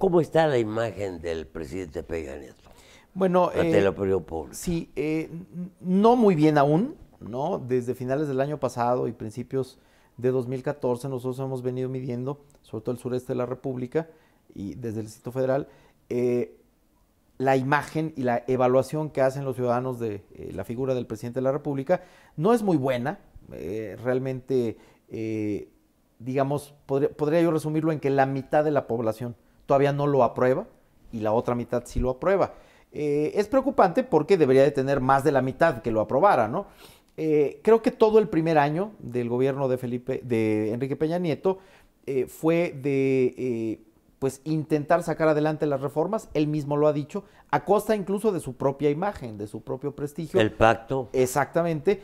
¿Cómo está la imagen del presidente Peña Nieto? Bueno, ante ah, eh, Sí, eh, no muy bien aún, ¿no? Desde finales del año pasado y principios de 2014 nosotros hemos venido midiendo, sobre todo el sureste de la República y desde el Distrito Federal, eh, la imagen y la evaluación que hacen los ciudadanos de la figura del presidente de la República no es muy buena. realmente, digamos, podría, yo resumirlo en que la mitad de la población todavía no lo aprueba y la otra mitad sí lo aprueba. Eh, es preocupante porque debería de tener más de la mitad que lo aprobara, ¿no? Eh, creo que todo el primer año del gobierno de Felipe, de Enrique Peña Nieto, eh, fue de pues intentar sacar adelante las reformas, él mismo lo ha dicho, a costa incluso de su propia imagen, de su propio prestigio. El pacto. Exactamente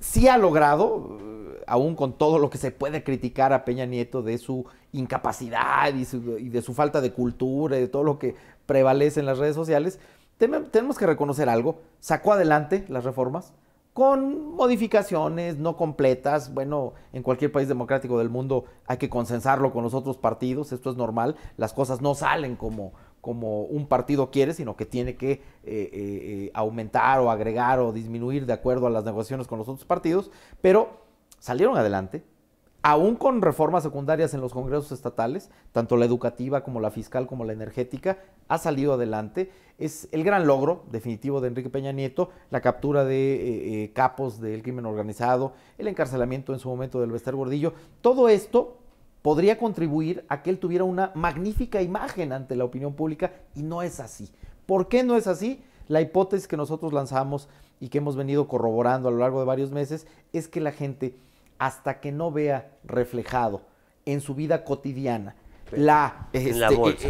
sí ha logrado, eh, aún con todo lo que se puede criticar a Peña Nieto de su incapacidad y, de su falta de cultura y de todo lo que prevalece en las redes sociales, tenemos que reconocer algo. Sacó adelante las reformas con modificaciones no completas. Bueno, en cualquier país democrático del mundo hay que consensarlo con los otros partidos, esto es normal. Las cosas no salen como, como un partido quiere, sino que tiene que eh, eh, eh, aumentar o agregar o disminuir de acuerdo a las negociaciones con los otros partidos, pero salieron adelante, aún con reformas secundarias en los congresos estatales, tanto la educativa como la fiscal como la energética, ha salido adelante. Es el gran logro definitivo de Enrique Peña Nieto, la captura de capos del crimen organizado, el encarcelamiento en su momento del vestal Gordillo. Todo esto podría contribuir a que él tuviera una magnífica imagen ante la opinión pública y no es así. ¿Por qué no es así? La hipótesis que nosotros lanzamos y que hemos venido corroborando a lo largo de varios meses es que la gente, hasta que no vea reflejado en su vida cotidiana la, este,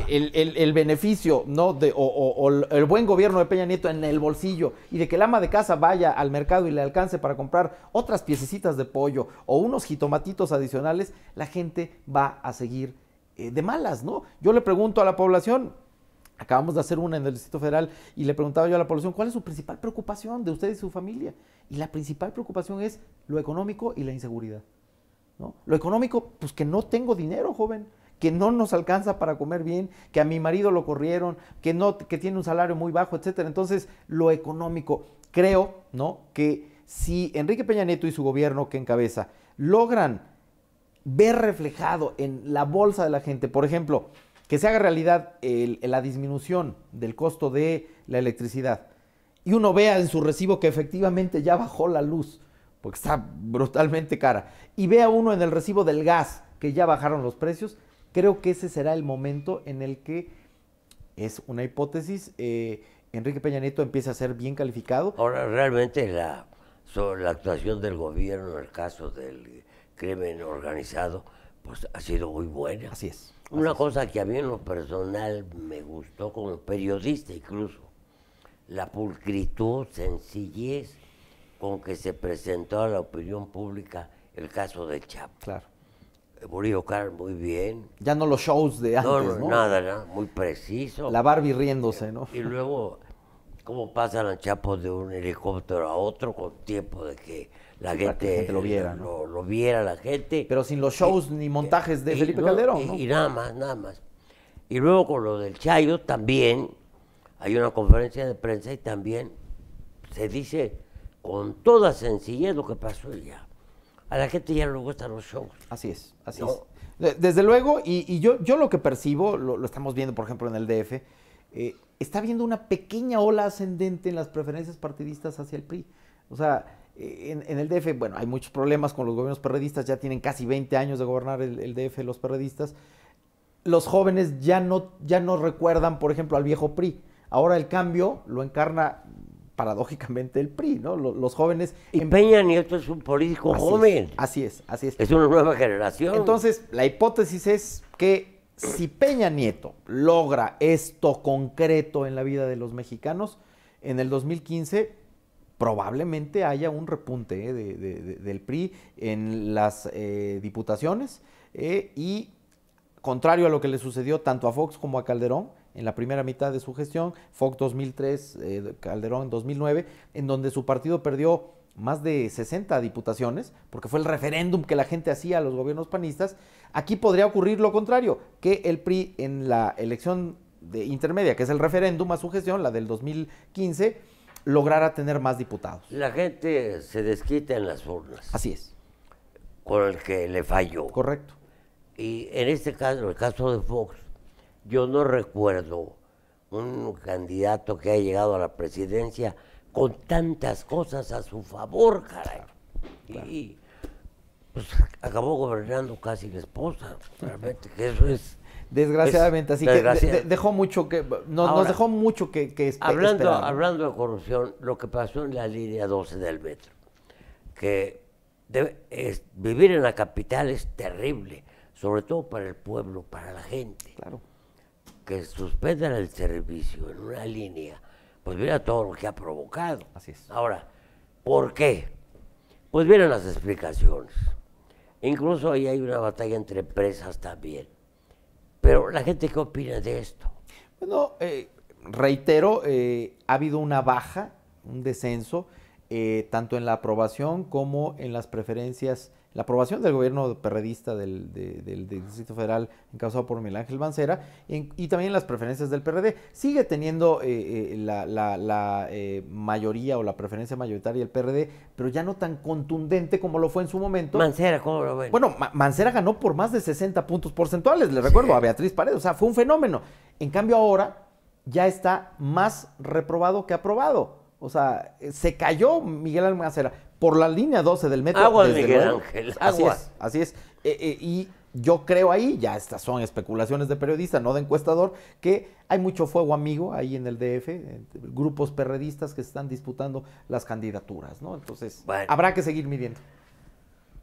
e, e, El, beneficio de, o, el buen gobierno de Peña Nieto en el bolsillo y de que el ama de casa vaya al mercado y le alcance para comprar otras piececitas de pollo o unos jitomatitos adicionales, la gente va a seguir eh, de malas, ¿no? Yo le pregunto a la población, acabamos de hacer una en el Distrito Federal y le preguntaba yo a la población, ¿cuál es su principal preocupación de usted y su familia? Y la principal preocupación es lo económico y la inseguridad. Lo económico, pues que no tengo dinero, joven que no nos alcanza para comer bien, que a mi marido lo corrieron, que, no, que tiene un salario muy bajo, etcétera. Entonces, lo económico, creo, ¿no? Que si Enrique Peña Nieto y su gobierno que encabeza logran ver reflejado en la bolsa de la gente, por ejemplo, que se haga realidad la disminución del costo de la electricidad y uno vea en su recibo que efectivamente ya bajó la luz, porque está brutalmente cara, y vea uno en el recibo del gas que ya bajaron los precios, Creo que ese será el momento en el que, es una hipótesis, eh, Enrique Peña Nieto empieza a ser bien calificado. Ahora, realmente la, la actuación del gobierno en el caso del crimen organizado, pues ha sido muy buena. Así es. Una cosa que a mí en lo personal me gustó como periodista incluso, la pulcritud, sencillez con que se presentó a la opinión pública el caso de Chapo. Claro. Murillo Car muy bien. Ya no los shows de antes, ¿no? nada, nada, muy preciso. La Barbie riéndose, ¿no? Y luego, cómo pasan los chapos de un helicóptero a otro con tiempo de que la, gente, lo viera, lo, viera la gente. Pero sin los shows ni montajes de Felipe Calderón, Y, nada más, nada más. Y luego con lo del Chayo también hay una conferencia de prensa y también se dice con toda sencillez lo que pasó ya a la gente ya le gustan los shows. Así es, así es. Desde luego, y, yo, yo lo que percibo, lo, estamos viendo, por ejemplo, en el DF, eh, está habiendo una pequeña ola ascendente en las preferencias partidistas hacia el PRI. O sea, eh, en, el DF, bueno, hay muchos problemas con los gobiernos perredistas, ya tienen casi 20 años de gobernar el, DF los perredistas. Los jóvenes ya no, ya no recuerdan, por ejemplo, al viejo PRI. Ahora el cambio lo encarna paradójicamente el PRI, ¿no? Los, jóvenes... Y em- Peña Nieto es un político joven. así es, así es. Es una nueva generación. Entonces, la hipótesis es que si Peña Nieto logra esto concreto en la vida de los mexicanos, en el 2015 probablemente haya un repunte eh, del PRI en las eh, diputaciones eh, y, contrario a lo que le sucedió tanto a Fox como a Calderón, en la primera mitad de su gestión, Fox 2003, eh, Calderón 2009, en donde su partido perdió más de 60 diputaciones, porque fue el referéndum que la gente hacía a los gobiernos panistas, aquí podría ocurrir lo contrario, que el PRI en la elección de intermedia, que es el referéndum a su gestión, la del 2015, lograra tener más diputados. La gente se desquita en las urnas. Así es. Con el que le falló. Correcto. Y en este caso, el caso de Fox, yo no recuerdo un candidato que haya llegado a la presidencia con tantas cosas a su favor, caray. Y pues, acabó gobernando casi la esposa, realmente, eso es... Desgraciadamente, así que dejó mucho que... nos dejó mucho que, que hablando, esperar. hablando de corrupción, lo que pasó en la línea 12 del metro, que debe, vivir en la capital es terrible, sobre todo para el pueblo, para la gente. Claro que suspendan el servicio en una línea, pues mira todo lo que ha provocado. Así es. Ahora, ¿por qué? Pues vienen las explicaciones. Incluso ahí hay una batalla entre empresas también. Pero la gente, ¿qué opina de esto? Bueno, eh, reitero, eh, ha habido una baja, un descenso eh, tanto en la aprobación como en las preferencias, la aprobación del gobierno perredista del, del, Distrito Federal encausado por Miguel Ángel Mancera y también las preferencias del PRD. Sigue teniendo eh, eh, la, mayoría o la preferencia mayoritaria del PRD, pero ya no tan contundente como lo fue en su momento. Mancera, ¿cómo Bueno, Mancera ganó por más de 60 puntos porcentuales, le recuerdo, a Beatriz Paredes, o sea, fue un fenómeno. En cambio ahora ya está más reprobado que aprobado. O sea, se cayó Miguel Almacera por la línea 12 del metro. Agua, Miguel Ángel, así es, así es. Eh, eh, y yo creo ahí, ya estas son especulaciones de periodista, no de encuestador, que hay mucho fuego amigo ahí en el DF, grupos perredistas que están disputando las candidaturas, ¿no? Entonces, habrá que seguir midiendo.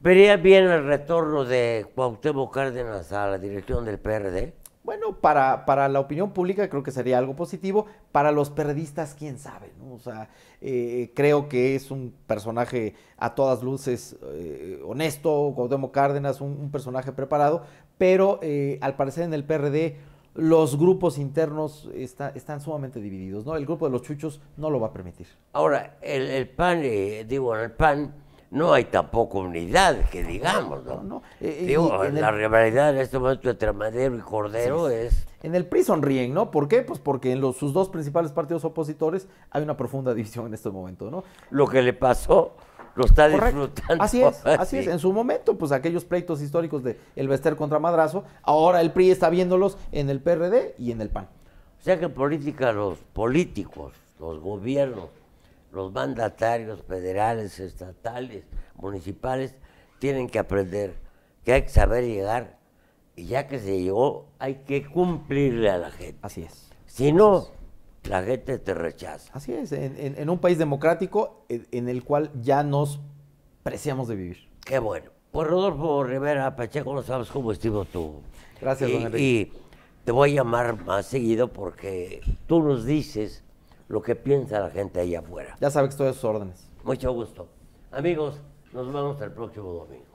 ¿Vería bien el retorno de Cuauhtémoc Cárdenas a la dirección del PRD? Bueno, para, para, la opinión pública creo que sería algo positivo. Para los periodistas, quién sabe, ¿no? O sea, eh, creo que es un personaje a todas luces eh, honesto, Gaudemo Cárdenas, un, personaje preparado, pero eh, al parecer en el PRD los grupos internos están sumamente divididos, ¿no? El grupo de los chuchos no lo va a permitir. Ahora, el, el PAN, digo, el PAN no hay tampoco unidad, que digamos. ¿no? Eh, eh, Digo, la rivalidad en este momento entre Madero y Cordero es... En el PRI sonríen, ¿no? ¿Por qué? Pues porque en sus dos principales partidos opositores hay una profunda división en este momento, ¿no? Lo que le pasó lo está disfrutando. Así es, así es. En su momento, pues aquellos pleitos históricos de El Bester contra Madrazo, ahora el PRI está viéndolos en el PRD y en el PAN. O sea que en política los políticos, los gobiernos, los mandatarios federales, estatales, municipales, tienen que aprender que hay que saber llegar y ya que se llegó hay que cumplirle a la gente. Así es. Si no, la gente te rechaza. Así es, en, un país democrático en, el cual ya nos preciamos de vivir. Qué bueno. Pues Rodolfo Rivera Pacheco, no sabes cómo estuvo tú. Gracias, don Enrique. Y te voy a llamar más seguido porque tú nos dices lo que piensa la gente ahí afuera. Ya sabes que estoy a sus órdenes. Mucho gusto. Amigos, nos vemos el próximo domingo.